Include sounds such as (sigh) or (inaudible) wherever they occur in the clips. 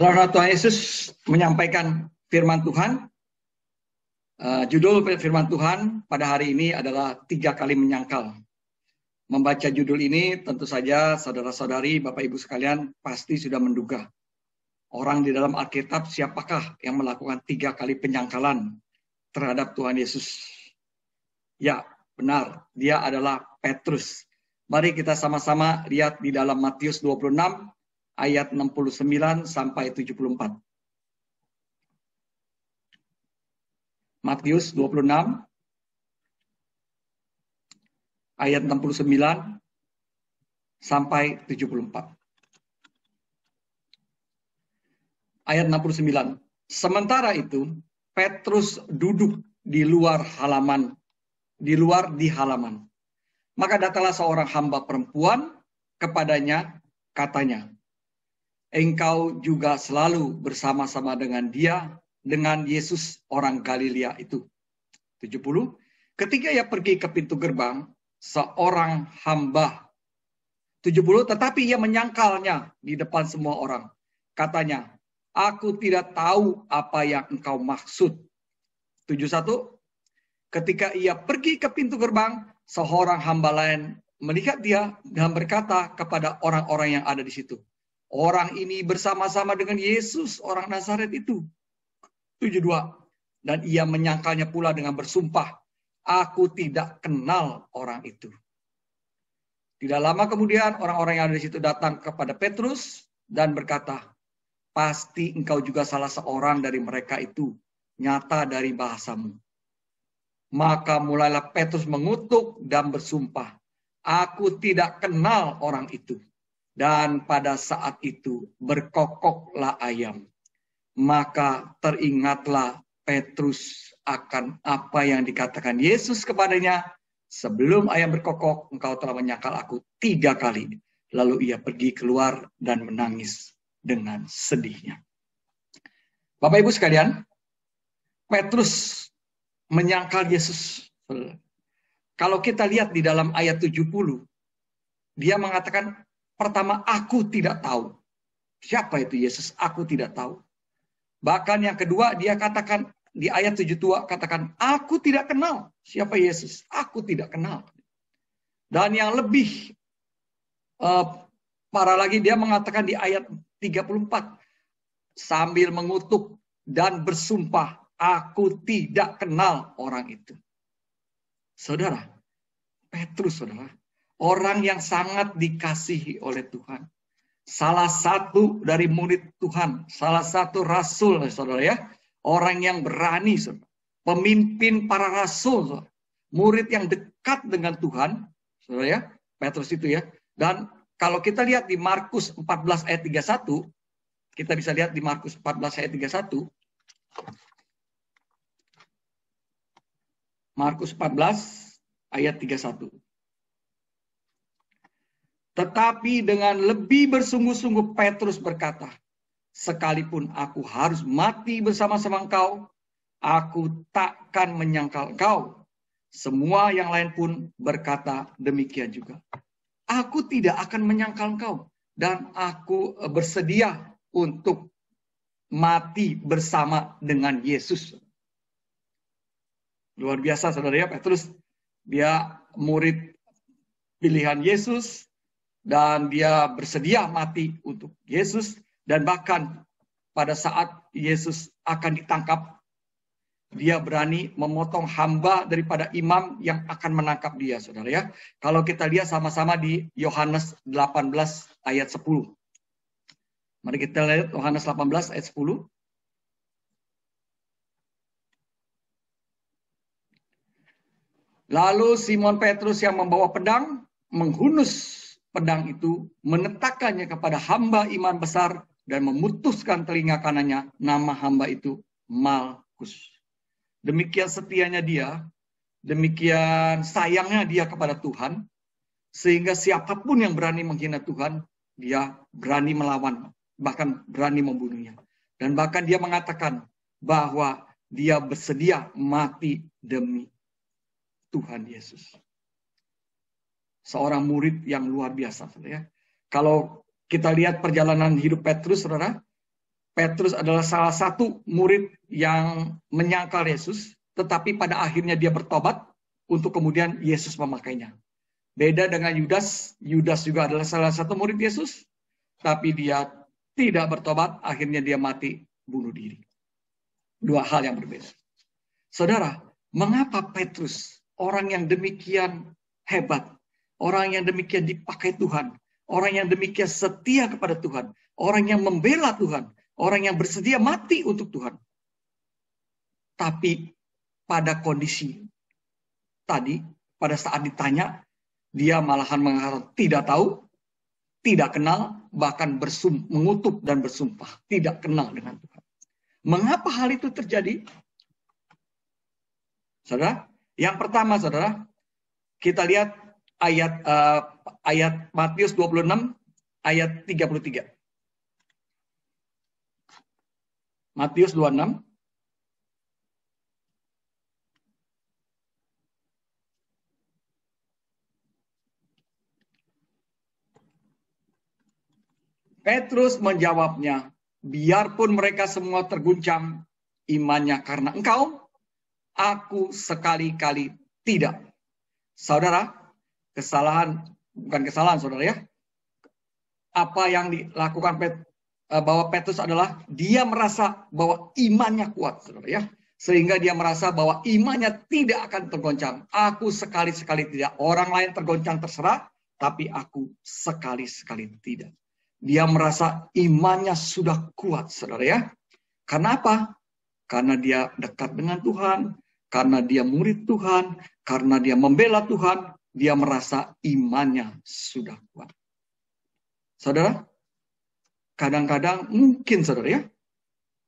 Lalu Tuhan Yesus menyampaikan firman Tuhan. Uh, judul firman Tuhan pada hari ini adalah tiga kali menyangkal. Membaca judul ini tentu saja saudara-saudari, Bapak Ibu sekalian pasti sudah menduga. Orang di dalam Alkitab siapakah yang melakukan tiga kali penyangkalan terhadap Tuhan Yesus? Ya, benar. Dia adalah Petrus. Mari kita sama-sama lihat di dalam Matius 26 ayat 69 sampai 74. Matius 26 ayat 69 sampai 74. Ayat 69. Sementara itu, Petrus duduk di luar halaman, di luar di halaman. Maka datanglah seorang hamba perempuan kepadanya, katanya, engkau juga selalu bersama-sama dengan dia, dengan Yesus orang Galilea itu. 70. Ketika ia pergi ke pintu gerbang, seorang hamba. 70. Tetapi ia menyangkalnya di depan semua orang. Katanya, aku tidak tahu apa yang engkau maksud. 71. Ketika ia pergi ke pintu gerbang, seorang hamba lain melihat dia dan berkata kepada orang-orang yang ada di situ, Orang ini bersama-sama dengan Yesus, orang Nazaret itu. 72. Dan ia menyangkalnya pula dengan bersumpah, aku tidak kenal orang itu. Tidak lama kemudian orang-orang yang ada di situ datang kepada Petrus dan berkata, pasti engkau juga salah seorang dari mereka itu, nyata dari bahasamu. Maka mulailah Petrus mengutuk dan bersumpah, aku tidak kenal orang itu. Dan pada saat itu berkokoklah ayam. Maka teringatlah Petrus akan apa yang dikatakan Yesus kepadanya. Sebelum ayam berkokok, engkau telah menyangkal aku tiga kali. Lalu ia pergi keluar dan menangis dengan sedihnya. Bapak Ibu sekalian, Petrus menyangkal Yesus. Kalau kita lihat di dalam ayat 70, dia mengatakan, Pertama, aku tidak tahu. Siapa itu Yesus? Aku tidak tahu. Bahkan yang kedua, dia katakan di ayat tua katakan, aku tidak kenal. Siapa Yesus? Aku tidak kenal. Dan yang lebih uh, parah lagi, dia mengatakan di ayat 34, sambil mengutuk dan bersumpah, aku tidak kenal orang itu. Saudara, Petrus saudara, orang yang sangat dikasihi oleh Tuhan. Salah satu dari murid Tuhan, salah satu rasul, saudara ya, orang yang berani, saudara. pemimpin para rasul, saudara. murid yang dekat dengan Tuhan, saudara ya, Petrus itu ya. Dan kalau kita lihat di Markus 14 ayat 31, kita bisa lihat di Markus 14 ayat 31. Markus 14 ayat 31. Tetapi dengan lebih bersungguh-sungguh Petrus berkata, sekalipun aku harus mati bersama-sama engkau, aku takkan menyangkal engkau. Semua yang lain pun berkata demikian juga. Aku tidak akan menyangkal engkau dan aku bersedia untuk mati bersama dengan Yesus. Luar biasa saudara ya Petrus. Dia murid pilihan Yesus, dan dia bersedia mati untuk Yesus dan bahkan pada saat Yesus akan ditangkap dia berani memotong hamba daripada imam yang akan menangkap dia Saudara ya. Kalau kita lihat sama-sama di Yohanes 18 ayat 10. Mari kita lihat Yohanes 18 ayat 10. Lalu Simon Petrus yang membawa pedang menghunus pedang itu, menetakkannya kepada hamba iman besar, dan memutuskan telinga kanannya. Nama hamba itu Malkus. Demikian setianya dia, demikian sayangnya dia kepada Tuhan, sehingga siapapun yang berani menghina Tuhan, dia berani melawan, bahkan berani membunuhnya. Dan bahkan dia mengatakan bahwa dia bersedia mati demi Tuhan Yesus seorang murid yang luar biasa. Ya. Kalau kita lihat perjalanan hidup Petrus, saudara, Petrus adalah salah satu murid yang menyangkal Yesus, tetapi pada akhirnya dia bertobat untuk kemudian Yesus memakainya. Beda dengan Yudas, Yudas juga adalah salah satu murid Yesus, tapi dia tidak bertobat, akhirnya dia mati bunuh diri. Dua hal yang berbeda. Saudara, mengapa Petrus, orang yang demikian hebat, Orang yang demikian dipakai Tuhan. Orang yang demikian setia kepada Tuhan. Orang yang membela Tuhan. Orang yang bersedia mati untuk Tuhan. Tapi pada kondisi tadi, pada saat ditanya, dia malahan mengatakan tidak tahu, tidak kenal, bahkan bersum, mengutuk dan bersumpah. Tidak kenal dengan Tuhan. Mengapa hal itu terjadi? Saudara, yang pertama saudara, kita lihat ayat uh, ayat Matius 26 ayat 33. Matius 26 Petrus menjawabnya, biarpun mereka semua terguncang imannya karena engkau, aku sekali-kali tidak. Saudara, kesalahan bukan kesalahan saudara ya apa yang dilakukan Pet, e, bahwa Petrus adalah dia merasa bahwa imannya kuat saudara ya sehingga dia merasa bahwa imannya tidak akan tergoncang. Aku sekali-sekali tidak, orang lain tergoncang terserah, tapi aku sekali-sekali tidak. Dia merasa imannya sudah kuat, saudara ya. kenapa Karena dia dekat dengan Tuhan, karena dia murid Tuhan, karena dia membela Tuhan, dia merasa imannya sudah kuat. Saudara, kadang-kadang mungkin saudara ya,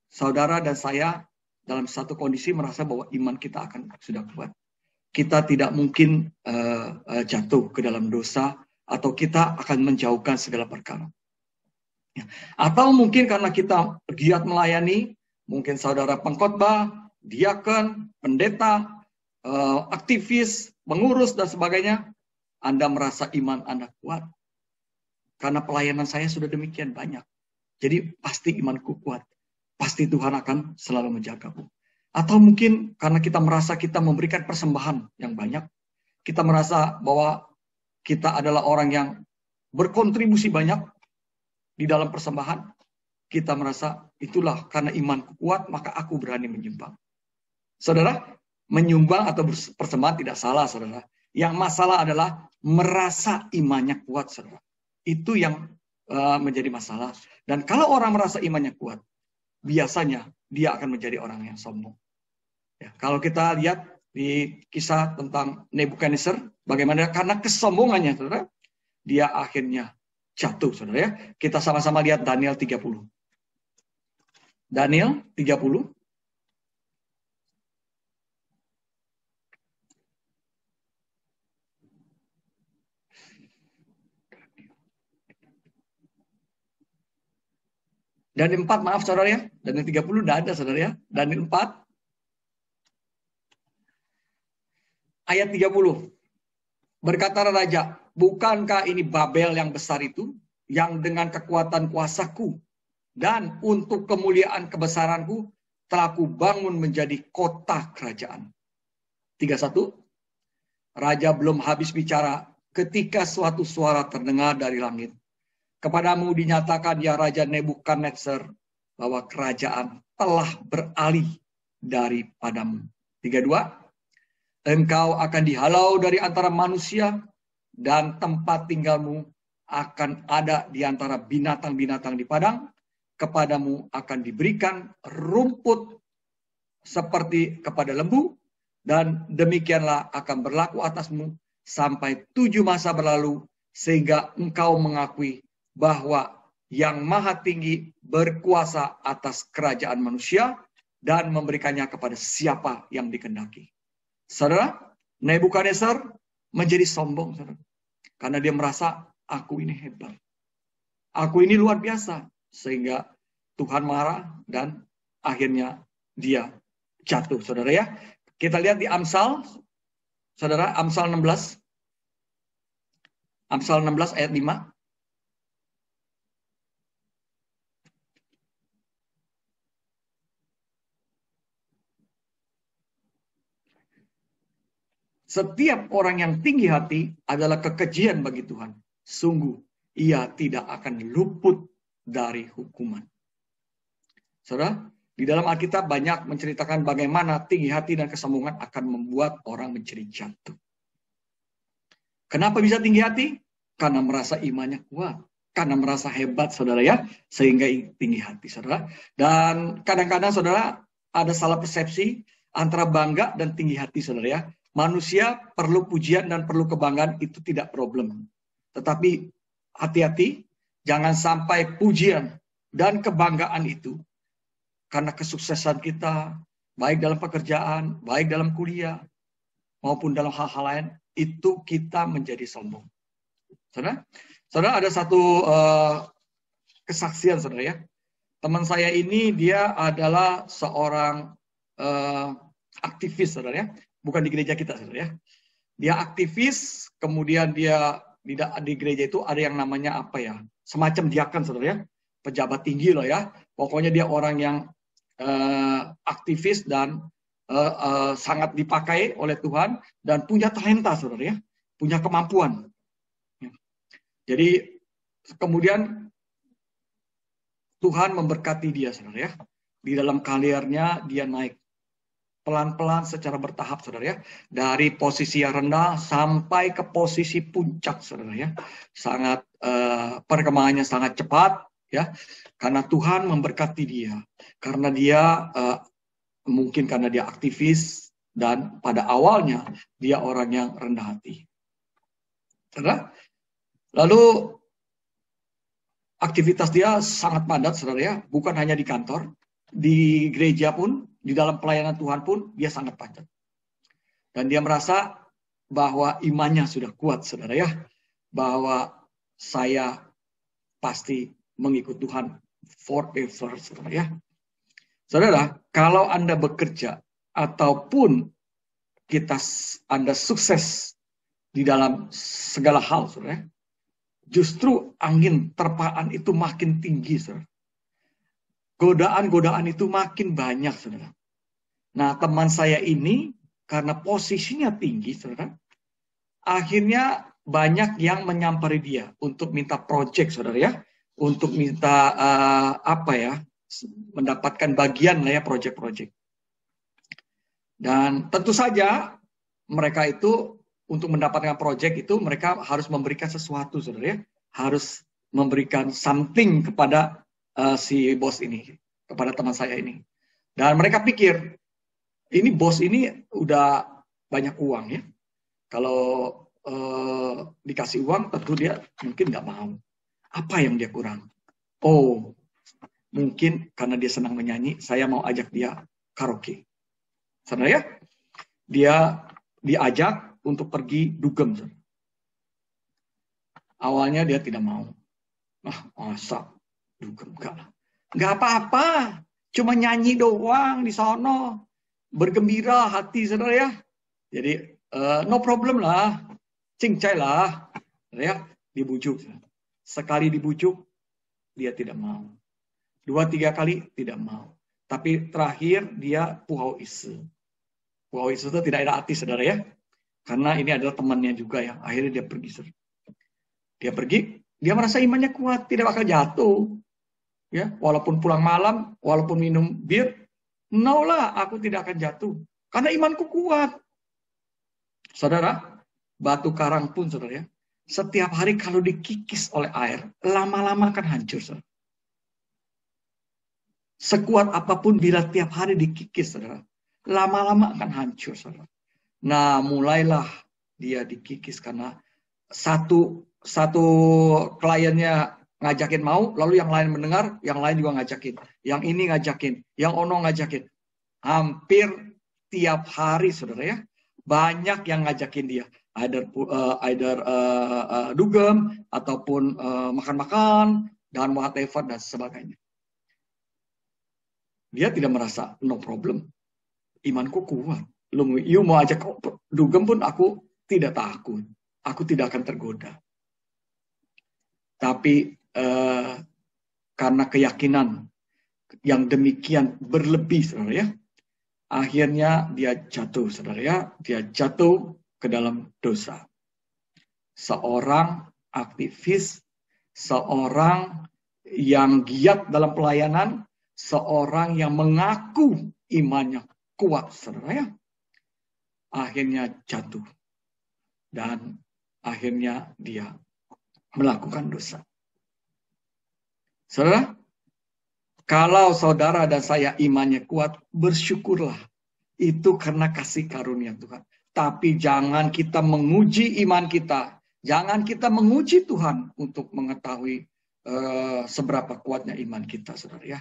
saudara dan saya dalam satu kondisi merasa bahwa iman kita akan sudah kuat. Kita tidak mungkin uh, uh, jatuh ke dalam dosa atau kita akan menjauhkan segala perkara. Ya. Atau mungkin karena kita giat melayani, mungkin saudara pengkhotbah, diakon, pendeta, Eh, aktivis, mengurus dan sebagainya, Anda merasa iman Anda kuat. Karena pelayanan saya sudah demikian banyak. Jadi pasti imanku kuat. Pasti Tuhan akan selalu menjagamu. Atau mungkin karena kita merasa kita memberikan persembahan yang banyak, kita merasa bahwa kita adalah orang yang berkontribusi banyak di dalam persembahan, kita merasa itulah karena imanku kuat, maka aku berani menyimpang. Saudara, menyumbang atau persembahan tidak salah, saudara. Yang masalah adalah merasa imannya kuat, saudara. Itu yang uh, menjadi masalah. Dan kalau orang merasa imannya kuat, biasanya dia akan menjadi orang yang sombong. Ya, kalau kita lihat di kisah tentang Nebukadnezar, bagaimana karena kesombongannya, saudara, dia akhirnya jatuh, saudara ya. Kita sama-sama lihat Daniel 30. Daniel 30 Dan yang 4, maaf saudara ya. Dan yang 30 tidak ada saudara ya. Dan yang empat ayat tiga puluh Berkata Raja, bukankah ini Babel yang besar itu, yang dengan kekuatan kuasaku dan untuk kemuliaan kebesaranku telah kubangun menjadi kota kerajaan. Tiga satu Raja belum habis bicara ketika suatu suara terdengar dari langit. Kepadamu dinyatakan ya Raja Nebukadnezar bahwa kerajaan telah beralih daripadamu. 32. Engkau akan dihalau dari antara manusia dan tempat tinggalmu akan ada di antara binatang-binatang di padang. Kepadamu akan diberikan rumput seperti kepada lembu dan demikianlah akan berlaku atasmu sampai tujuh masa berlalu sehingga engkau mengakui bahwa yang maha tinggi berkuasa atas kerajaan manusia dan memberikannya kepada siapa yang dikendaki. Saudara, Nebukadnezar menjadi sombong, saudara. Karena dia merasa, aku ini hebat. Aku ini luar biasa. Sehingga Tuhan marah dan akhirnya dia jatuh, saudara ya. Kita lihat di Amsal, saudara, Amsal 16. Amsal 16 ayat 5. Setiap orang yang tinggi hati adalah kekejian bagi Tuhan. Sungguh, ia tidak akan luput dari hukuman. Saudara, di dalam Alkitab banyak menceritakan bagaimana tinggi hati dan kesombongan akan membuat orang menjadi jatuh. Kenapa bisa tinggi hati? Karena merasa imannya kuat. Karena merasa hebat, saudara ya. Sehingga tinggi hati, saudara. Dan kadang-kadang, saudara, ada salah persepsi antara bangga dan tinggi hati, saudara ya Manusia perlu pujian dan perlu kebanggaan itu tidak problem. Tetapi hati-hati, jangan sampai pujian dan kebanggaan itu karena kesuksesan kita, baik dalam pekerjaan, baik dalam kuliah, maupun dalam hal-hal lain, itu kita menjadi sombong. Saudara, saudara ada satu uh, kesaksian saudara ya. Teman saya ini dia adalah seorang uh, aktivis saudara ya bukan di gereja kita ya. Dia aktivis, kemudian dia di, di gereja itu ada yang namanya apa ya? Semacam diakan saudara ya, pejabat tinggi loh ya. Pokoknya dia orang yang uh, aktivis dan uh, uh, sangat dipakai oleh Tuhan dan punya talenta saudara ya, punya kemampuan. Ya. Jadi kemudian Tuhan memberkati dia saudara ya. Di dalam karirnya dia naik pelan-pelan secara bertahap saudara ya dari posisi yang rendah sampai ke posisi puncak saudara ya sangat eh, perkembangannya sangat cepat ya karena Tuhan memberkati dia karena dia eh, mungkin karena dia aktivis dan pada awalnya dia orang yang rendah hati saudara lalu aktivitas dia sangat padat saudara ya bukan hanya di kantor di gereja pun di dalam pelayanan Tuhan pun dia sangat panjang. Dan dia merasa bahwa imannya sudah kuat, saudara ya. Bahwa saya pasti mengikut Tuhan forever, saudara ya. Saudara, kalau Anda bekerja ataupun kita Anda sukses di dalam segala hal, saudara, ya, justru angin terpaan itu makin tinggi, saudara. Godaan-godaan itu makin banyak, saudara. Nah, teman saya ini karena posisinya tinggi, saudara, akhirnya banyak yang menyampari dia untuk minta proyek, saudara ya, untuk minta uh, apa ya, mendapatkan bagian lah ya proyek-proyek. Dan tentu saja mereka itu untuk mendapatkan proyek itu mereka harus memberikan sesuatu, saudara ya, harus memberikan something kepada uh, si bos ini kepada teman saya ini. Dan mereka pikir ini bos ini udah banyak uang ya. Kalau uh, dikasih uang tentu dia mungkin nggak mau. Apa yang dia kurang? Oh, mungkin karena dia senang menyanyi, saya mau ajak dia karaoke. Sana ya, dia diajak untuk pergi dugem. Awalnya dia tidak mau. Nah, masa enggak lah. Enggak apa-apa. Cuma nyanyi doang di sono. Bergembira hati saudara ya. Jadi uh, no problem lah. cingcai lah. Ya, dibujuk. Sekali dibujuk, dia tidak mau. Dua, tiga kali tidak mau. Tapi terakhir dia puhau isu. Puhau isu itu tidak ada hati, saudara ya. Karena ini adalah temannya juga ya. Akhirnya dia pergi. Saudara. Dia pergi, dia merasa imannya kuat, tidak bakal jatuh ya walaupun pulang malam, walaupun minum bir, nolah aku tidak akan jatuh karena imanku kuat. Saudara, batu karang pun saudara ya, setiap hari kalau dikikis oleh air, lama-lama akan hancur. Saudara. Sekuat apapun bila tiap hari dikikis, saudara, lama-lama akan hancur. Saudara. Nah, mulailah dia dikikis karena satu satu kliennya ngajakin mau, lalu yang lain mendengar, yang lain juga ngajakin. Yang ini ngajakin, yang ono ngajakin. Hampir tiap hari, saudara ya, banyak yang ngajakin dia. Either, uh, either uh, uh, dugem, ataupun makan makan-makan, dan whatever, dan sebagainya. Dia tidak merasa, no problem. Imanku kuat. Lu, you mau ajak dugem pun aku tidak takut. Aku tidak akan tergoda. Tapi uh, karena keyakinan yang demikian berlebih, saudara ya. Akhirnya dia jatuh, saudara ya. Dia jatuh ke dalam dosa. Seorang aktivis, seorang yang giat dalam pelayanan, seorang yang mengaku imannya kuat, saudara ya. Akhirnya jatuh. Dan akhirnya dia melakukan dosa. Saudara, kalau saudara dan saya imannya kuat, bersyukurlah. Itu karena kasih karunia Tuhan. Tapi jangan kita menguji iman kita. Jangan kita menguji Tuhan untuk mengetahui uh, seberapa kuatnya iman kita, saudara ya.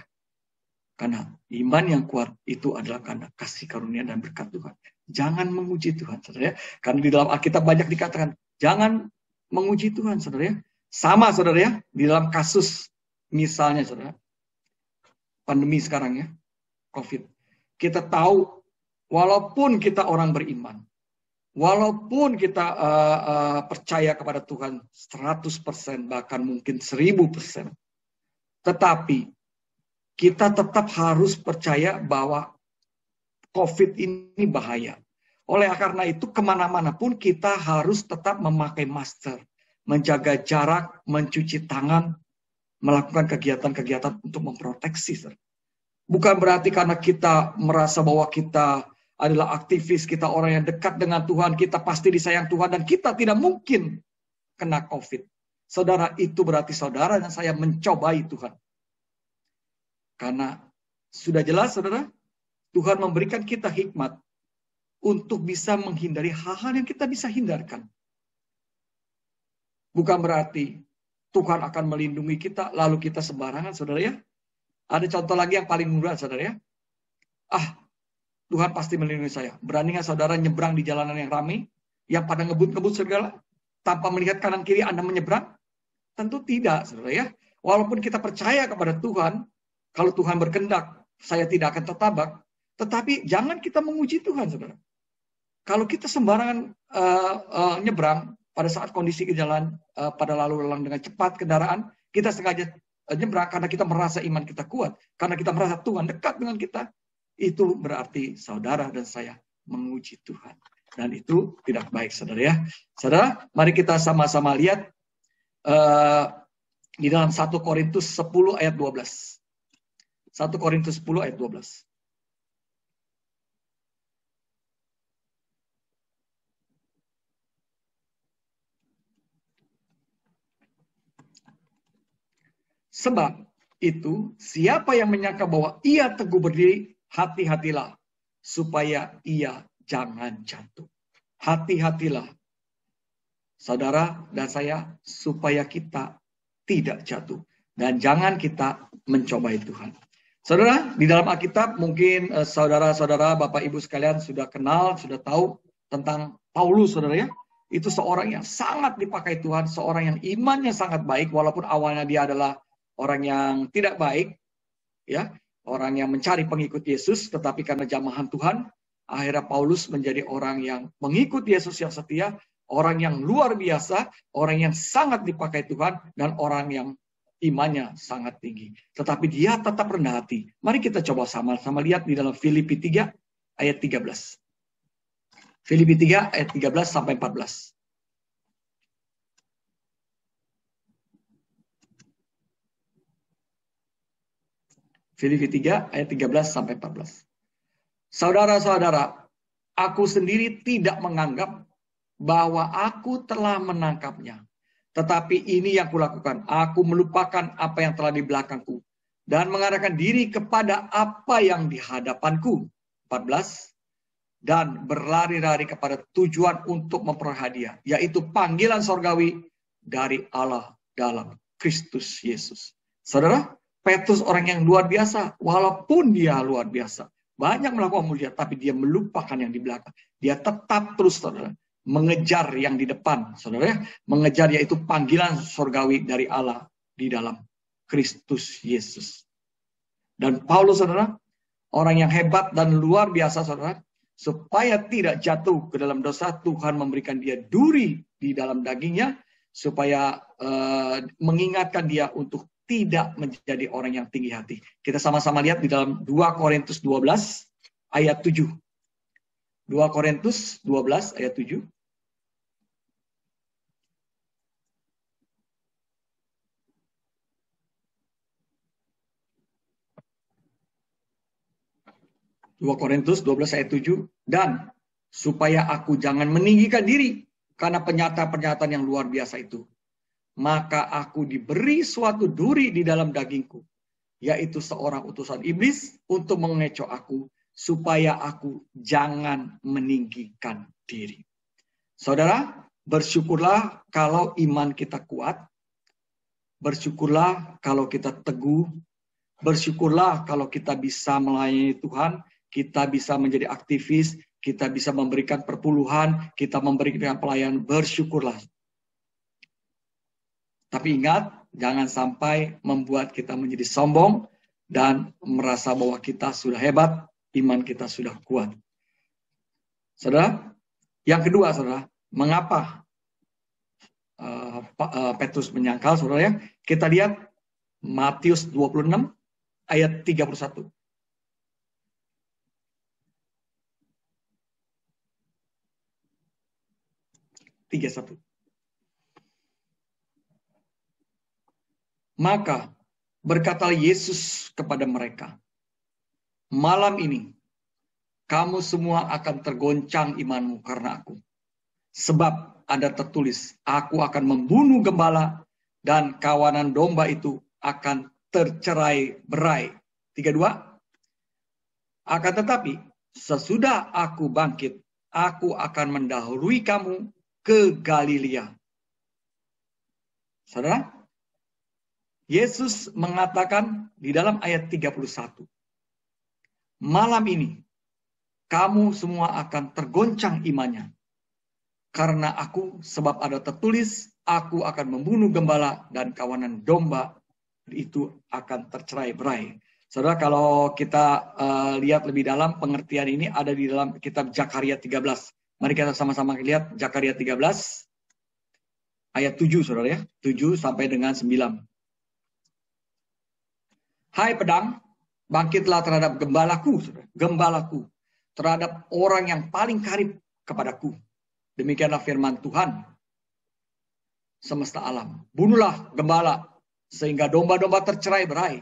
Karena iman yang kuat itu adalah karena kasih karunia dan berkat Tuhan. Jangan menguji Tuhan, saudara ya. Karena di dalam Alkitab banyak dikatakan, jangan menguji Tuhan, saudara ya. Sama, saudara ya, di dalam kasus Misalnya, saudara, pandemi sekarang ya, COVID. Kita tahu, walaupun kita orang beriman, walaupun kita uh, uh, percaya kepada Tuhan 100%, bahkan mungkin 1000%, tetapi kita tetap harus percaya bahwa COVID ini bahaya. Oleh karena itu, kemana-mana pun kita harus tetap memakai masker, menjaga jarak, mencuci tangan, melakukan kegiatan-kegiatan untuk memproteksi. Bukan berarti karena kita merasa bahwa kita adalah aktivis, kita orang yang dekat dengan Tuhan, kita pasti disayang Tuhan, dan kita tidak mungkin kena COVID. Saudara, itu berarti saudara dan saya mencobai Tuhan. Karena sudah jelas, saudara, Tuhan memberikan kita hikmat untuk bisa menghindari hal-hal yang kita bisa hindarkan. Bukan berarti Tuhan akan melindungi kita, lalu kita sembarangan, saudara ya. Ada contoh lagi yang paling mudah, saudara ya. Ah, Tuhan pasti melindungi saya. Berani nggak saudara nyebrang di jalanan yang ramai, yang pada ngebut-ngebut segala, tanpa melihat kanan kiri Anda menyebrang? Tentu tidak, saudara ya. Walaupun kita percaya kepada Tuhan, kalau Tuhan berkendak, saya tidak akan tertabak. Tetapi jangan kita menguji Tuhan, saudara. Kalau kita sembarangan uh, uh, nyebrang, pada saat kondisi jalan uh, pada lalu lalang dengan cepat kendaraan, kita sengaja eh, nyebrang karena kita merasa iman kita kuat, karena kita merasa Tuhan dekat dengan kita, itu berarti saudara dan saya menguji Tuhan. Dan itu tidak baik, saudara ya. Saudara, mari kita sama-sama lihat uh, di dalam 1 Korintus 10 ayat 12. 1 Korintus 10 ayat 12. Sebab itu, siapa yang menyangka bahwa ia teguh berdiri, hati-hatilah supaya ia jangan jatuh. Hati-hatilah, saudara dan saya, supaya kita tidak jatuh. Dan jangan kita mencobai Tuhan. Saudara, di dalam Alkitab mungkin eh, saudara-saudara, Bapak Ibu sekalian sudah kenal, sudah tahu tentang Paulus, saudara ya. Itu seorang yang sangat dipakai Tuhan, seorang yang imannya sangat baik, walaupun awalnya dia adalah orang yang tidak baik, ya, orang yang mencari pengikut Yesus, tetapi karena jamahan Tuhan, akhirnya Paulus menjadi orang yang mengikut Yesus yang setia, orang yang luar biasa, orang yang sangat dipakai Tuhan, dan orang yang imannya sangat tinggi. Tetapi dia tetap rendah hati. Mari kita coba sama-sama lihat di dalam Filipi 3 ayat 13. Filipi 3 ayat 13 sampai 14. Filipi 3 ayat 13 sampai 14. Saudara-saudara, aku sendiri tidak menganggap bahwa aku telah menangkapnya. Tetapi ini yang kulakukan. Aku melupakan apa yang telah di belakangku dan mengarahkan diri kepada apa yang di hadapanku. 14 dan berlari-lari kepada tujuan untuk memperoleh hadiah, yaitu panggilan sorgawi dari Allah dalam Kristus Yesus. Saudara, Petrus orang yang luar biasa, walaupun dia luar biasa. Banyak melakukan mujizat, tapi dia melupakan yang di belakang. Dia tetap terus saudara, mengejar yang di depan, saudara ya. Mengejar yaitu panggilan surgawi dari Allah di dalam Kristus Yesus. Dan Paulus saudara, orang yang hebat dan luar biasa saudara, supaya tidak jatuh ke dalam dosa, Tuhan memberikan dia duri di dalam dagingnya, supaya uh, mengingatkan dia untuk tidak menjadi orang yang tinggi hati. Kita sama-sama lihat di dalam 2 Korintus 12 ayat 7. 2 Korintus 12 ayat 7. Dua Korintus 12 ayat 7 dan supaya aku jangan meninggikan diri karena penyata-pernyataan yang luar biasa itu maka aku diberi suatu duri di dalam dagingku, yaitu seorang utusan iblis untuk mengecoh aku, supaya aku jangan meninggikan diri. Saudara, bersyukurlah kalau iman kita kuat, bersyukurlah kalau kita teguh, bersyukurlah kalau kita bisa melayani Tuhan, kita bisa menjadi aktivis, kita bisa memberikan perpuluhan, kita memberikan pelayanan, bersyukurlah. Tapi ingat, jangan sampai membuat kita menjadi sombong dan merasa bahwa kita sudah hebat, iman kita sudah kuat. Saudara, yang kedua, saudara, mengapa uh, uh Petrus menyangkal, saudara ya? Kita lihat Matius 26 ayat 31. Tiga satu. Maka berkata Yesus kepada mereka, Malam ini kamu semua akan tergoncang imanmu karena aku. Sebab ada tertulis, aku akan membunuh gembala dan kawanan domba itu akan tercerai berai. Tiga dua. Akan tetapi, sesudah aku bangkit, aku akan mendahului kamu ke Galilea. Saudara, Yesus mengatakan di dalam ayat 31, Malam ini, kamu semua akan tergoncang imannya. Karena aku, sebab ada tertulis, aku akan membunuh gembala dan kawanan domba itu akan tercerai berai. Saudara, kalau kita uh, lihat lebih dalam, pengertian ini ada di dalam kitab Jakaria 13. Mari kita sama-sama lihat Jakaria 13, ayat 7, saudara ya. 7 sampai dengan 9. Hai pedang, bangkitlah terhadap gembalaku, gembalaku, terhadap orang yang paling karib kepadaku. Demikianlah firman Tuhan semesta alam. Bunuhlah gembala, sehingga domba-domba tercerai berai.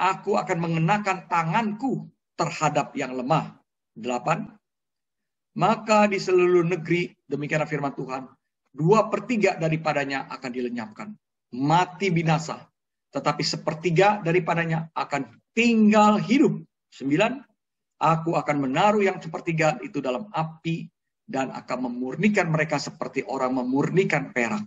Aku akan mengenakan tanganku terhadap yang lemah. Delapan, maka di seluruh negeri, demikianlah firman Tuhan, dua pertiga daripadanya akan dilenyapkan. Mati binasa, tetapi sepertiga daripadanya akan tinggal hidup. Sembilan, aku akan menaruh yang sepertiga itu dalam api dan akan memurnikan mereka seperti orang memurnikan perak.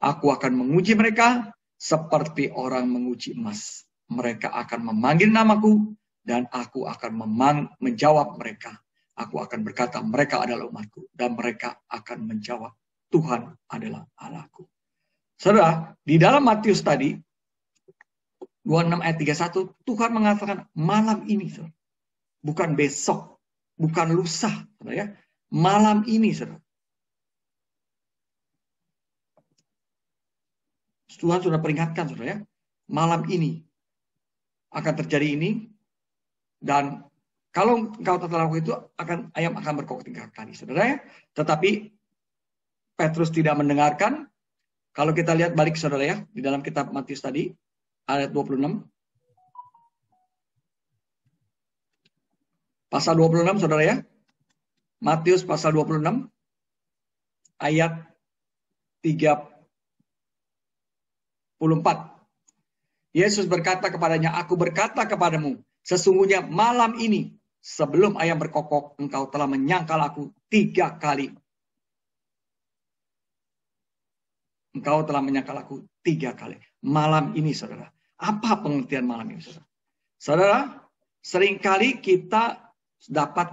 Aku akan menguji mereka seperti orang menguji emas. Mereka akan memanggil namaku dan aku akan memang menjawab mereka. Aku akan berkata mereka adalah umatku dan mereka akan menjawab Tuhan adalah Allahku. Saudara, di dalam Matius tadi 26 ayat 31, Tuhan mengatakan malam ini, saudara. bukan besok, bukan lusa, saudara ya. Malam ini, saudara. Tuhan sudah peringatkan, saudara ya. Malam ini akan terjadi ini, dan kalau engkau tetap lakukan itu, akan ayam akan berkokok tiga kali, saudara ya. Tetapi Petrus tidak mendengarkan. Kalau kita lihat balik, saudara ya, di dalam kitab Matius tadi, ayat 26. Pasal 26 Saudara ya. Matius pasal 26 ayat 34. Yesus berkata kepadanya, "Aku berkata kepadamu, sesungguhnya malam ini sebelum ayam berkokok engkau telah menyangkal aku tiga kali." Engkau telah menyangkal aku tiga kali. Malam ini, saudara. Apa pengertian malam ini? Saudara, saudara seringkali kita dapat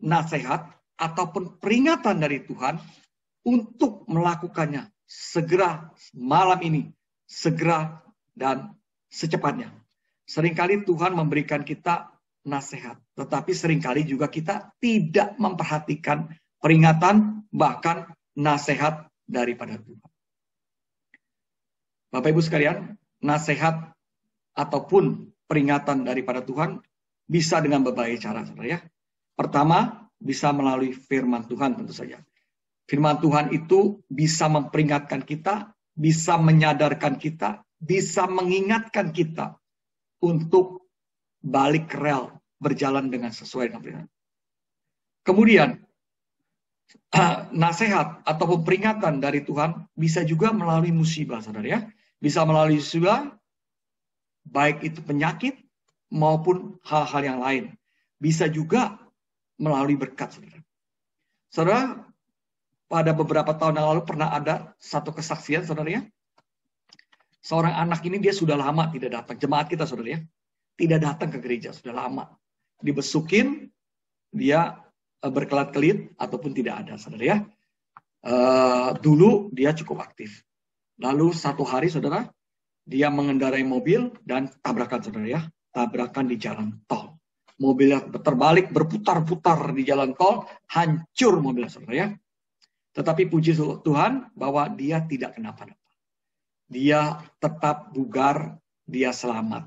nasihat ataupun peringatan dari Tuhan untuk melakukannya segera malam ini, segera dan secepatnya. Seringkali Tuhan memberikan kita nasihat, tetapi seringkali juga kita tidak memperhatikan peringatan bahkan nasihat daripada Tuhan. Bapak Ibu sekalian, nasihat ataupun peringatan daripada Tuhan bisa dengan berbagai cara, saudara ya. Pertama, bisa melalui firman Tuhan tentu saja. Firman Tuhan itu bisa memperingatkan kita, bisa menyadarkan kita, bisa mengingatkan kita untuk balik rel, berjalan dengan sesuai dengan firman. Kemudian, (clears throat) nasihat ataupun peringatan dari Tuhan bisa juga melalui musibah, saudara ya. Bisa melalui juga baik itu penyakit maupun hal-hal yang lain. Bisa juga melalui berkat, saudara. Saudara, pada beberapa tahun yang lalu pernah ada satu kesaksian, saudara ya. Seorang anak ini dia sudah lama tidak datang. Jemaat kita, saudara ya. Tidak datang ke gereja, sudah lama. Dibesukin, dia e, berkelat-kelit ataupun tidak ada, saudara ya. Uh, dulu dia cukup aktif. Lalu satu hari saudara, dia mengendarai mobil dan tabrakan saudara ya, tabrakan di jalan tol. Mobilnya terbalik berputar-putar di jalan tol, hancur mobilnya saudara ya. Tetapi puji Tuhan bahwa dia tidak kenapa-napa. Dia tetap bugar, dia selamat.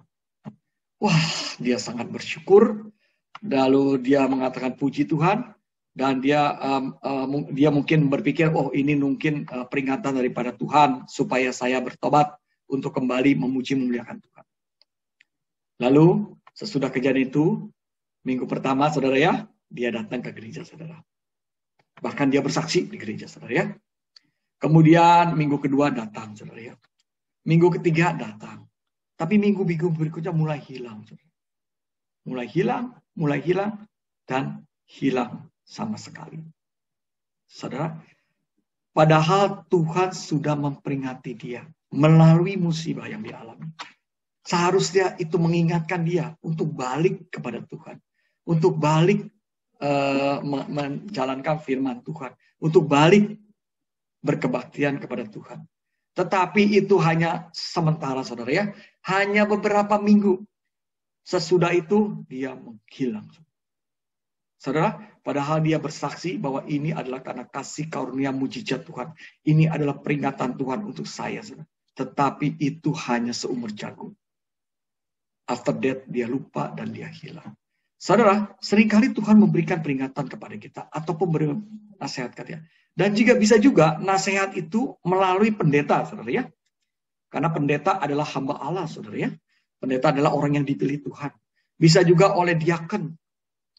Wah, dia sangat bersyukur. Lalu dia mengatakan puji Tuhan, dan dia um, uh, dia mungkin berpikir oh ini mungkin uh, peringatan daripada Tuhan supaya saya bertobat untuk kembali memuji memuliakan Tuhan. Lalu sesudah kejadian itu minggu pertama saudara ya dia datang ke gereja saudara. Bahkan dia bersaksi di gereja saudara ya. Kemudian minggu kedua datang saudara ya. Minggu ketiga datang. Tapi minggu-minggu berikutnya mulai hilang. Saudara. Mulai hilang, mulai hilang, dan hilang sama sekali. Saudara, padahal Tuhan sudah memperingati dia melalui musibah yang dialami. Seharusnya itu mengingatkan dia untuk balik kepada Tuhan, untuk balik uh, menjalankan firman Tuhan, untuk balik berkebaktian kepada Tuhan. Tetapi itu hanya sementara, saudara ya, hanya beberapa minggu. Sesudah itu dia menghilang. Saudara, padahal dia bersaksi bahwa ini adalah karena kasih karunia mujizat Tuhan. Ini adalah peringatan Tuhan untuk saya. Saudara. Tetapi itu hanya seumur jagung. After that, dia lupa dan dia hilang. Saudara, seringkali Tuhan memberikan peringatan kepada kita ataupun memberi nasihat katanya. Dan jika bisa juga, nasihat itu melalui pendeta, saudara ya. Karena pendeta adalah hamba Allah, saudara ya. Pendeta adalah orang yang dipilih Tuhan. Bisa juga oleh diaken,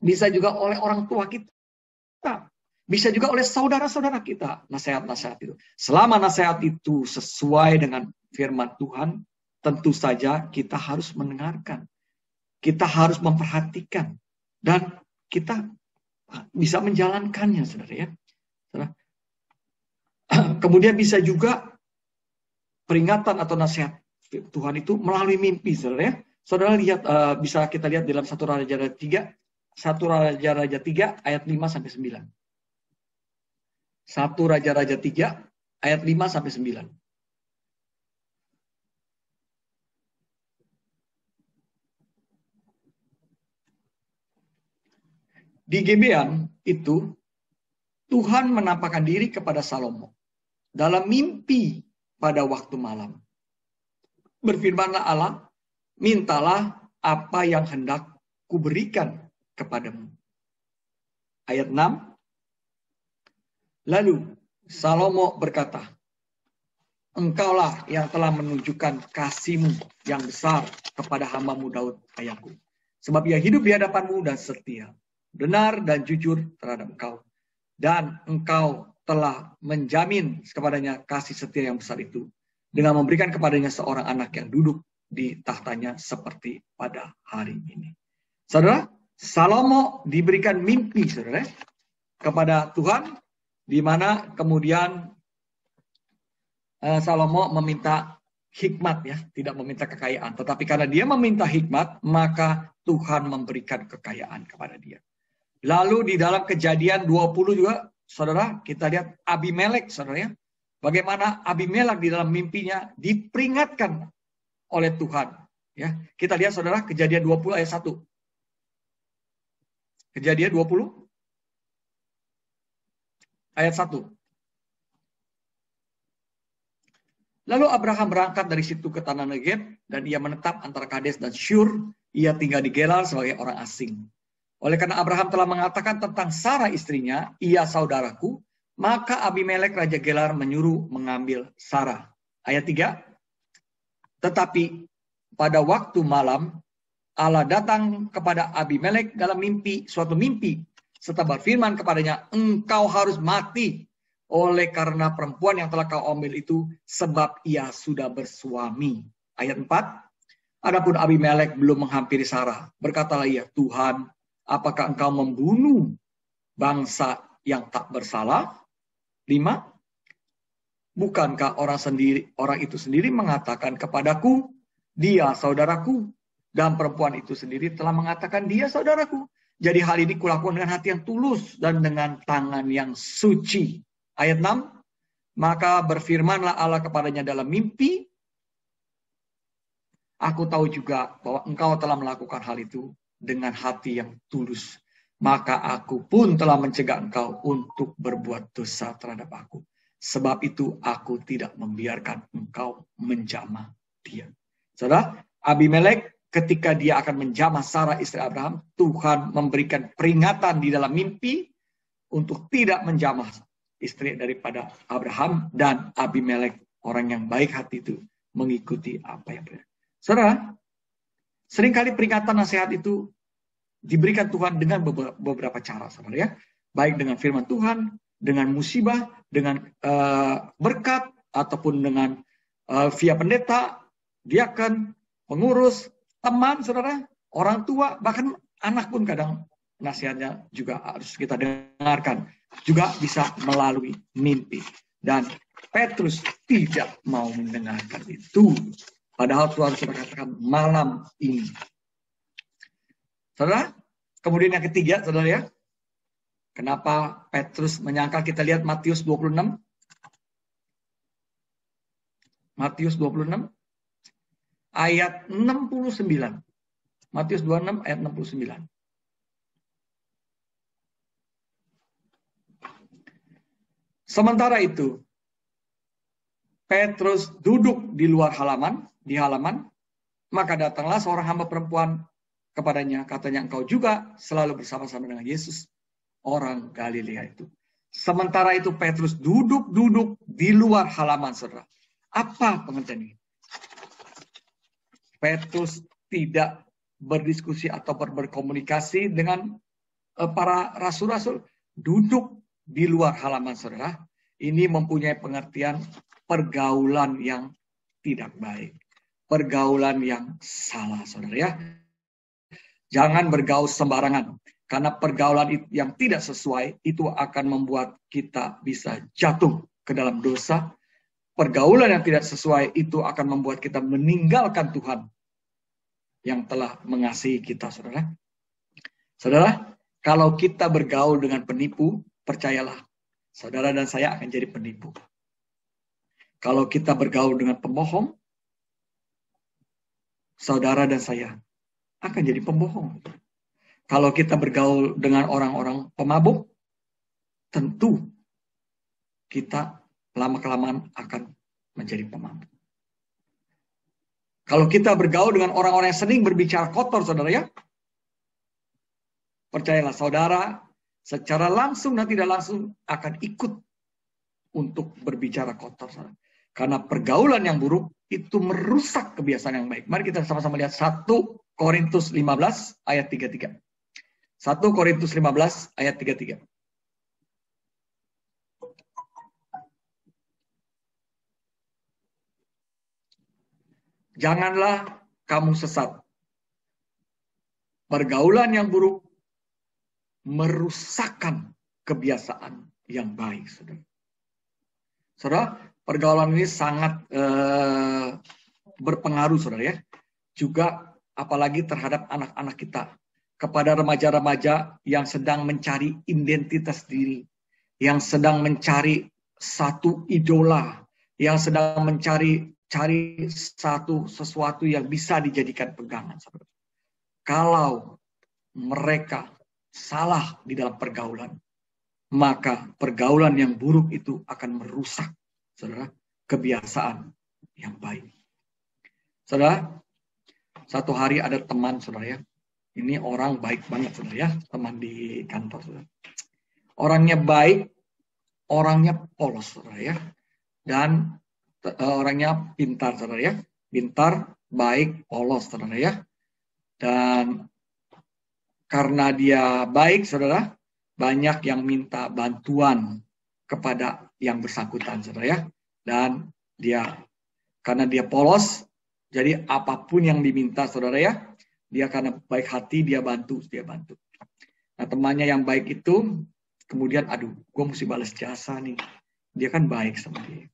bisa juga oleh orang tua kita, bisa juga oleh saudara-saudara kita, nasihat-nasihat itu. Selama nasihat itu sesuai dengan firman Tuhan, tentu saja kita harus mendengarkan. Kita harus memperhatikan dan kita bisa menjalankannya, Saudara ya. (clears throat) Kemudian bisa juga peringatan atau nasihat Tuhan itu melalui mimpi, Saudara ya. Saudara lihat eh, bisa kita lihat dalam satu Raja tiga 1 Raja-Raja 3 ayat 5 sampai 9. 1 Raja-Raja 3 ayat 5 sampai 9. Di Gibeon itu Tuhan menampakkan diri kepada Salomo dalam mimpi pada waktu malam. Berfirmanlah Allah, mintalah apa yang hendak kuberikan kepadamu. Ayat 6. Lalu Salomo berkata, Engkaulah yang telah menunjukkan kasihmu yang besar kepada hambamu Daud ayahku. Sebab ia hidup di hadapanmu dan setia, benar dan jujur terhadap engkau. Dan engkau telah menjamin kepadanya kasih setia yang besar itu dengan memberikan kepadanya seorang anak yang duduk di tahtanya seperti pada hari ini. Saudara, Salomo diberikan mimpi saudara kepada Tuhan di mana kemudian eh, Salomo meminta hikmat ya, tidak meminta kekayaan, tetapi karena dia meminta hikmat, maka Tuhan memberikan kekayaan kepada dia. Lalu di dalam kejadian 20 juga, saudara, kita lihat Abimelek, saudara ya. Bagaimana Abimelek di dalam mimpinya diperingatkan oleh Tuhan. ya Kita lihat, saudara, kejadian 20 ayat 1. Kejadian 20 ayat 1. Lalu Abraham berangkat dari situ ke tanah Negeb dan ia menetap antara Kades dan Syur. Ia tinggal di Gelar sebagai orang asing. Oleh karena Abraham telah mengatakan tentang Sarah istrinya, ia saudaraku, maka Abimelek Raja Gelar menyuruh mengambil Sarah. Ayat 3. Tetapi pada waktu malam Allah datang kepada Abimelek dalam mimpi, suatu mimpi, serta berfirman kepadanya, engkau harus mati oleh karena perempuan yang telah kau ambil itu sebab ia sudah bersuami. Ayat 4, Adapun Abimelek belum menghampiri Sarah. Berkatalah ia, Tuhan, apakah engkau membunuh bangsa yang tak bersalah? 5. Bukankah orang sendiri orang itu sendiri mengatakan kepadaku, dia saudaraku, dan perempuan itu sendiri telah mengatakan, dia saudaraku. Jadi hal ini kulakukan dengan hati yang tulus dan dengan tangan yang suci. Ayat 6, maka berfirmanlah Allah kepadanya dalam mimpi, Aku tahu juga bahwa engkau telah melakukan hal itu dengan hati yang tulus. Maka aku pun telah mencegah engkau untuk berbuat dosa terhadap aku. Sebab itu aku tidak membiarkan engkau menjamah dia. Saudara, Abimelek ketika dia akan menjamah Sarah istri Abraham, Tuhan memberikan peringatan di dalam mimpi untuk tidak menjamah istri daripada Abraham dan Abimelek orang yang baik hati itu mengikuti apa yang benar. Saudara, seringkali peringatan nasihat itu diberikan Tuhan dengan beberapa cara, saudara ya. Baik dengan firman Tuhan, dengan musibah, dengan uh, berkat, ataupun dengan uh, via pendeta, diakan, pengurus, teman, saudara, orang tua, bahkan anak pun kadang nasihatnya juga harus kita dengarkan. Juga bisa melalui mimpi. Dan Petrus tidak mau mendengarkan itu. Padahal Tuhan sudah katakan malam ini. Saudara, kemudian yang ketiga, saudara ya. Kenapa Petrus menyangkal? Kita lihat Matius 26. Matius 26 ayat 69. Matius 26 ayat 69. Sementara itu, Petrus duduk di luar halaman, di halaman, maka datanglah seorang hamba perempuan kepadanya, katanya engkau juga selalu bersama-sama dengan Yesus, orang Galilea itu. Sementara itu Petrus duduk-duduk di luar halaman saudara. Apa pengertian ini? Petrus tidak berdiskusi atau ber berkomunikasi dengan eh, para rasul-rasul duduk di luar halaman saudara ini mempunyai pengertian pergaulan yang tidak baik pergaulan yang salah saudara ya jangan bergaul sembarangan karena pergaulan yang tidak sesuai itu akan membuat kita bisa jatuh ke dalam dosa pergaulan yang tidak sesuai itu akan membuat kita meninggalkan Tuhan yang telah mengasihi kita, saudara. Saudara, kalau kita bergaul dengan penipu, percayalah, saudara dan saya akan jadi penipu. Kalau kita bergaul dengan pembohong, saudara dan saya akan jadi pembohong. Kalau kita bergaul dengan orang-orang pemabuk, tentu kita lama-kelamaan akan menjadi pemabuk. Kalau kita bergaul dengan orang-orang yang sering berbicara kotor, saudara ya, percayalah saudara, secara langsung dan tidak langsung akan ikut untuk berbicara kotor. Saudara. Karena pergaulan yang buruk itu merusak kebiasaan yang baik. Mari kita sama-sama lihat 1 Korintus 15 ayat 33. 1 Korintus 15 ayat 33. janganlah kamu sesat. Pergaulan yang buruk merusakkan kebiasaan yang baik, saudara. Saudara, pergaulan ini sangat eh, berpengaruh, saudara ya. Juga apalagi terhadap anak-anak kita, kepada remaja-remaja yang sedang mencari identitas diri, yang sedang mencari satu idola, yang sedang mencari cari satu sesuatu yang bisa dijadikan pegangan. Kalau mereka salah di dalam pergaulan, maka pergaulan yang buruk itu akan merusak, saudara, kebiasaan yang baik. Saudara, satu hari ada teman, saudara ya. Ini orang baik banget, saudara ya, teman di kantor, saudara. Orangnya baik, orangnya polos, saudara ya. Dan Eh, orangnya pintar saudara ya pintar baik polos saudara ya dan karena dia baik saudara banyak yang minta bantuan kepada yang bersangkutan saudara ya dan dia karena dia polos jadi apapun yang diminta saudara ya dia karena baik hati dia bantu dia bantu nah temannya yang baik itu kemudian aduh gue mesti balas jasa nih dia kan baik sama dia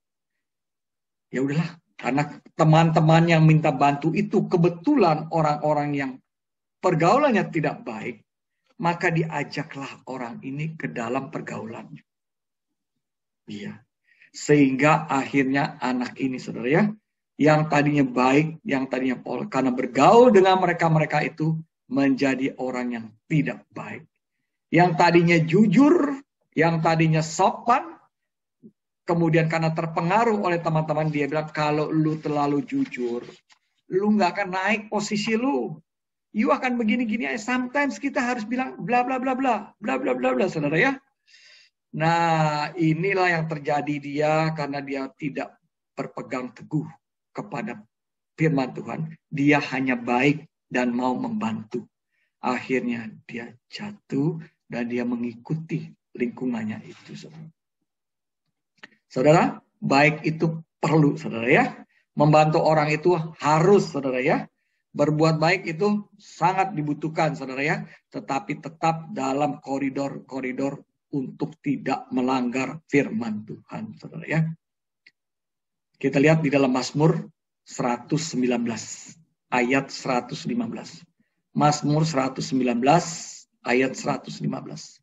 ya udahlah karena teman-teman yang minta bantu itu kebetulan orang-orang yang pergaulannya tidak baik, maka diajaklah orang ini ke dalam pergaulannya. Iya. Sehingga akhirnya anak ini saudara ya, yang tadinya baik, yang tadinya pol, karena bergaul dengan mereka-mereka itu menjadi orang yang tidak baik. Yang tadinya jujur, yang tadinya sopan, kemudian karena terpengaruh oleh teman-teman dia bilang kalau lu terlalu jujur lu nggak akan naik posisi lu you akan begini-gini aja. Sometimes kita harus bilang bla bla bla bla bla bla bla bla, saudara ya. Nah, inilah yang terjadi dia karena dia tidak berpegang teguh kepada firman Tuhan. Dia hanya baik dan mau membantu. Akhirnya dia jatuh dan dia mengikuti lingkungannya itu. Saudara. Saudara, baik itu perlu, saudara ya. Membantu orang itu harus, saudara ya. Berbuat baik itu sangat dibutuhkan, saudara ya. Tetapi tetap dalam koridor-koridor untuk tidak melanggar firman Tuhan, saudara ya. Kita lihat di dalam Mazmur 119 ayat 115. Mazmur 119 ayat 115.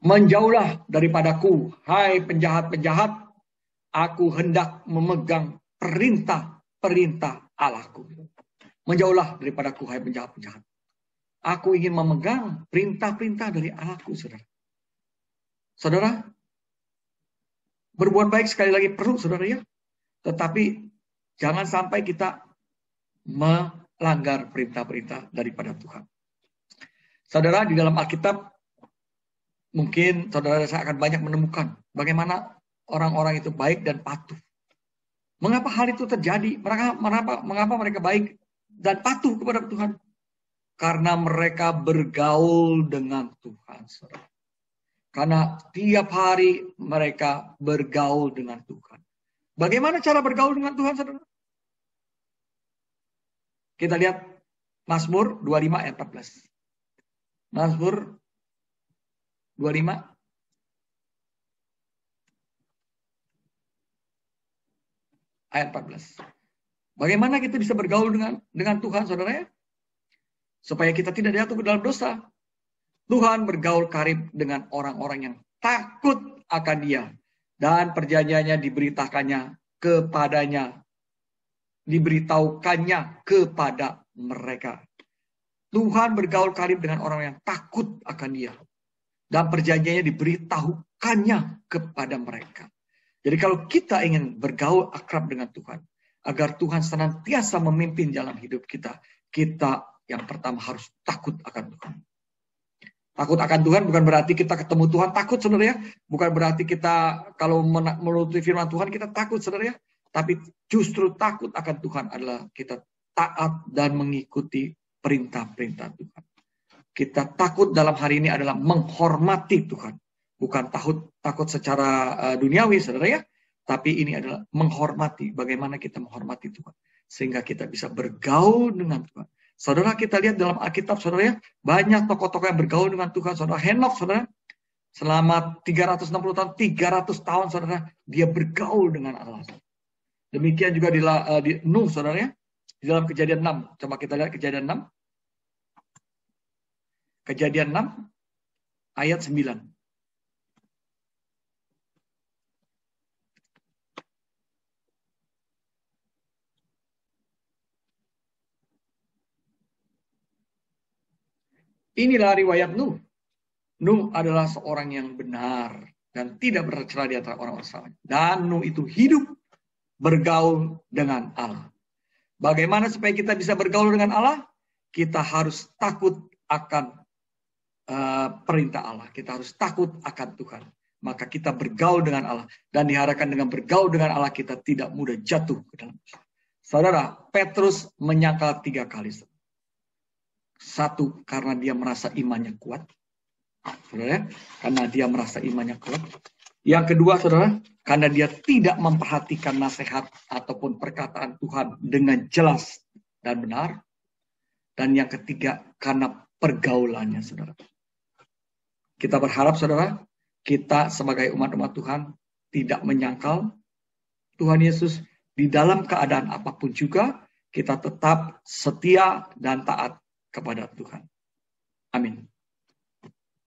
Menjauhlah daripadaku, hai penjahat-penjahat, aku hendak memegang perintah-perintah Allahku. Menjauhlah daripadaku, hai penjahat-penjahat. Aku ingin memegang perintah-perintah dari Allahku, saudara. Saudara, berbuat baik sekali lagi perlu, saudara ya. Tetapi jangan sampai kita melanggar perintah-perintah daripada Tuhan. Saudara, di dalam Alkitab mungkin saudara saya akan banyak menemukan bagaimana orang-orang itu baik dan patuh. Mengapa hal itu terjadi? Mereka, mengapa, mengapa mereka baik dan patuh kepada Tuhan? Karena mereka bergaul dengan Tuhan. Karena tiap hari mereka bergaul dengan Tuhan. Bagaimana cara bergaul dengan Tuhan, saudara? Kita lihat Mazmur 25 ayat 14. Mazmur 25? Ayat 14. Bagaimana kita bisa bergaul dengan dengan Tuhan, saudara ya? Supaya kita tidak jatuh ke dalam dosa. Tuhan bergaul karib dengan orang-orang yang takut akan dia. Dan perjanjiannya diberitakannya kepadanya. Diberitahukannya kepada mereka. Tuhan bergaul karib dengan orang yang takut akan dia. Dan perjanjiannya diberitahukannya kepada mereka. Jadi kalau kita ingin bergaul akrab dengan Tuhan, agar Tuhan senantiasa memimpin dalam hidup kita, kita yang pertama harus takut akan Tuhan. Takut akan Tuhan bukan berarti kita ketemu Tuhan takut sebenarnya, bukan berarti kita kalau menuruti firman Tuhan kita takut sebenarnya, tapi justru takut akan Tuhan adalah kita taat dan mengikuti perintah-perintah Tuhan. Kita takut dalam hari ini adalah menghormati Tuhan. Bukan takut, takut secara eh, duniawi, saudara ya. Tapi ini adalah menghormati. Bagaimana kita menghormati Tuhan. Sehingga kita bisa bergaul dengan Tuhan. Saudara kita lihat dalam Alkitab, saudara ya. Banyak tokoh-tokoh yang bergaul dengan Tuhan. Saudara Henok, saudara. Selama 360 tahun, 300 tahun, saudara. Dia bergaul dengan Allah. Demikian juga di, eh, di Nuh, saudara ya. Di dalam kejadian 6. Coba kita lihat kejadian 6 Kejadian 6 ayat 9. Inilah riwayat Nuh. Nuh adalah seorang yang benar dan tidak bercerai di antara orang-orang saleh. Dan Nuh itu hidup bergaul dengan Allah. Bagaimana supaya kita bisa bergaul dengan Allah? Kita harus takut akan Eh, perintah Allah. Kita harus takut akan Tuhan. Maka kita bergaul dengan Allah. Dan diharapkan dengan bergaul dengan Allah kita tidak mudah jatuh ke dalam. dosa. Saudara, Petrus menyangkal tiga kali. Satu, karena dia merasa imannya kuat. Saudara, karena dia merasa imannya kuat. Yang kedua, saudara, karena dia tidak memperhatikan nasihat ataupun perkataan Tuhan dengan jelas dan benar. Dan yang ketiga, karena pergaulannya, saudara. Kita berharap saudara, kita sebagai umat-umat Tuhan tidak menyangkal Tuhan Yesus di dalam keadaan apapun juga kita tetap setia dan taat kepada Tuhan. Amin.